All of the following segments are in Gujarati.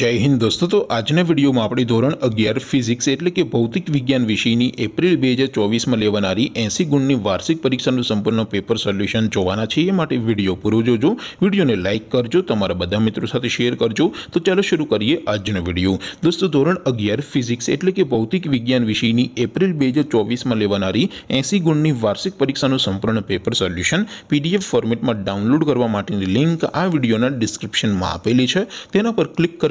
જય હિન્દ દોસ્તો તો આજના વિડીયોમાં આપણે ધોરણ અગિયાર ફિઝિક્સ એટલે કે ભૌતિક વિજ્ઞાન વિષયની એપ્રિલ બે હજાર ચોવીસમાં લેવાનારી એંસી ગુણની વાર્ષિક પરીક્ષાનું સંપૂર્ણ પેપર સોલ્યુશન જોવાના છે એ માટે વિડીયો પૂરો જોજો વિડીયોને લાઇક કરજો તમારા બધા મિત્રો સાથે શેર કરજો તો ચાલો શરૂ કરીએ આજનો વિડીયો દોસ્તો ધોરણ અગિયાર ફિઝિક્સ એટલે કે ભૌતિક વિજ્ઞાન વિષયની એપ્રિલ બે હજાર ચોવીસમાં લેવાનારી એંસી ગુણની વાર્ષિક પરીક્ષાનું સંપૂર્ણ પેપર સોલ્યુશન પીડીએફ ફોર્મેટમાં ડાઉનલોડ કરવા માટેની લિંક આ વિડીયોના ડિસ્ક્રિપ્શનમાં આપેલી છે તેના પર ક્લિક કરી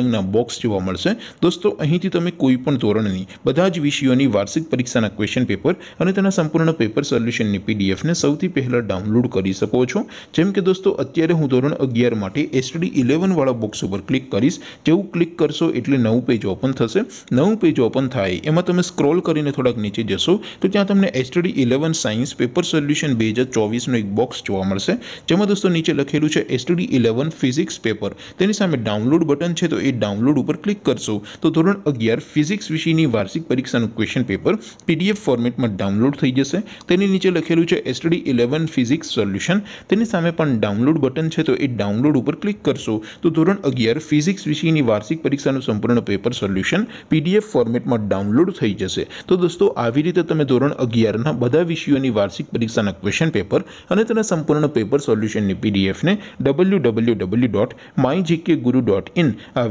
અહીંયા બોક્સ જોવા મળશે દોસ્તો અહીંથી તમે કોઈપણ ધોરણની બધા જ વિષયોની વાર્ષિક પરીક્ષાના ક્વેશ્ચન પેપર અને તેના સંપૂર્ણનો પેપર સોલ્યુશનની પીડીએફ ને સૌથી પહેલા ડાઉનલોડ કરી શકો છો જેમ કે દોસ્તો અત્યારે હું ધોરણ 11 માટે STD 11 વાળો બોક્સ ઉપર ક્લિક કરીશ જેવું ક્લિક કરશો એટલે નવું પેજ ઓપન થશે નવું પેજ ઓપન થાય એમાં તમે સ્ક્રોલ કરીને થોડક નીચે જશો તો ત્યાં તમને STD 11 સાયન્સ પેપર સોલ્યુશન 2024 નો એક બોક્સ જોવા મળશે જેમાં દોસ્તો નીચે લખેલું છે STD 11 ફિઝિક્સ પેપર તેની સામે ડાઉનલોડ બટન છે એ ડાઉનલોડ ઉપર ક્લિક કરશો તો ધોરણ અગિયાર ફિઝિક્સ વિષયની વાર્ષિક પરીક્ષાનું ક્વેશ્ચન પેપર પીડીએફ ફોર્મેટમાં ડાઉનલોડ થઈ જશે તેની નીચે લખેલું છે એસટડી ઇલેવન ફિઝિક્સ સોલ્યુશન તેની સામે પણ ડાઉનલોડ બટન છે તો એ ડાઉનલોડ ઉપર ક્લિક કરશો તો ધોરણ અગિયાર ફિઝિક્સ વિષયની વાર્ષિક પરીક્ષાનું સંપૂર્ણ પેપર સોલ્યુશન પીડીએફ ફોર્મેટમાં ડાઉનલોડ થઈ જશે તો દોસ્તો આવી રીતે તમે ધોરણ અગિયારના બધા વિષયોની વાર્ષિક પરીક્ષાના ક્વેશ્ચન પેપર અને તેના સંપૂર્ણ પેપર સોલ્યુશનની પીડીએફને W W W dot my GK guru dot in આ